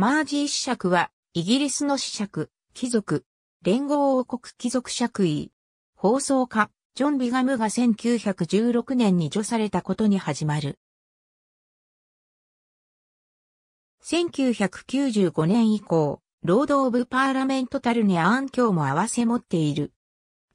マージー子爵は、イギリスの子爵、貴族、連合王国貴族爵位。放送家、ジョン・ビガムが1916年に除されたことに始まる。1995年以降、ロード・オブ・パーラメントタルネアーン教も合わせ持っている。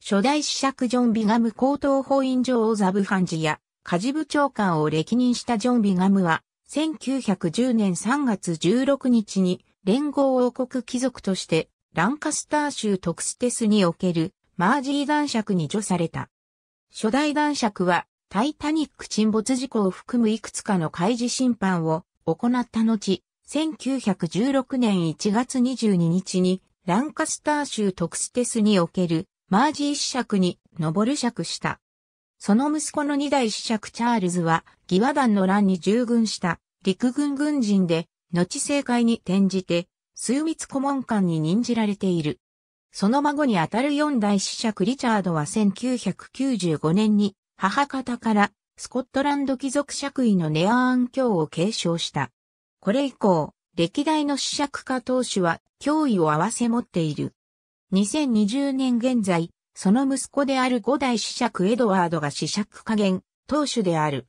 初代子爵ジョン・ビガム高等法院上をザブハンジや、家事部長官を歴任したジョン・ビガムは、1910年3月16日に連合王国貴族としてランカスター州トクステスにおけるマージー男爵に除された。初代男爵はタイタニック沈没事故を含むいくつかの開示審判を行った後、1916年1月22日にランカスター州トクステスにおけるマージー子爵に上る爵した。その息子の二代子爵チャールズは、義和団の乱に従軍した陸軍軍人で、後政界に転じて、枢密顧問官に任じられている。その孫にあたる四代子爵リチャードは1995年に母方からスコットランド貴族爵位のネアーン教を継承した。これ以降、歴代の子爵家当主は脅威を合わせ持っている。2020年現在、その息子である五代子爵エドワードが子爵加減、当主である。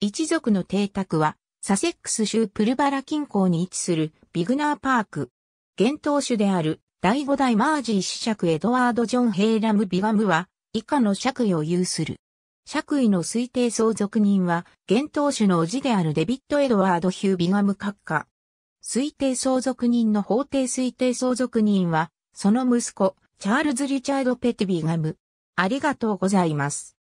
一族の邸宅は、サセックス州プルバラ近郊に位置するビグナーパーク。現当主である第五代マージー子爵エドワード・ジョン・ヘイラム・ビガムは、以下の爵位を有する。爵位の推定相続人は、現当主の叔父であるデビット・エドワード・ヒュー・ビガム閣下。推定相続人の法定推定相続人は、その息子、チャールズ・リチャード・ペティビガム。ありがとうございます。